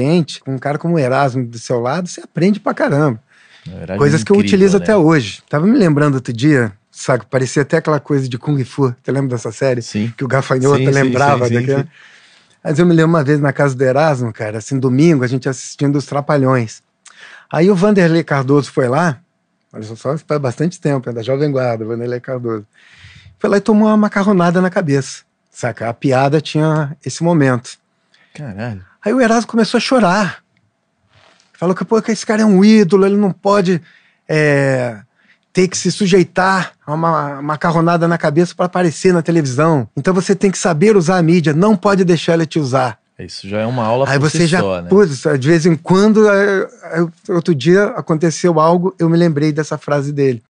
ambiente, com um cara como Erasmo do seu lado, você aprende pra caramba. É, é Coisas incrível, que eu utilizo né? até hoje. Tava me lembrando outro dia, sabe? Parecia até aquela coisa de Kung Fu. Você lembra dessa série? Sim. Que o Gafanhoto sim, lembrava sim, sim, daquela. Mas eu me lembro uma vez na casa do Erasmo, cara, assim, domingo, a gente assistindo Os Trapalhões. Aí o Vanderlei Cardoso foi lá, olha só, faz bastante tempo, é da Jovem Guarda, Vanderlei Cardoso. Foi lá e tomou uma macarronada na cabeça, saca? A piada tinha esse momento. Caralho. Aí o Erasmo começou a chorar. Falou que, pô, que esse cara é um ídolo, ele não pode é, ter que se sujeitar a uma macarronada na cabeça para aparecer na televisão. Então você tem que saber usar a mídia, não pode deixar ela te usar. Isso já é uma aula Aí você si já, só, né? de vez em quando, é, é, outro dia aconteceu algo, eu me lembrei dessa frase dele.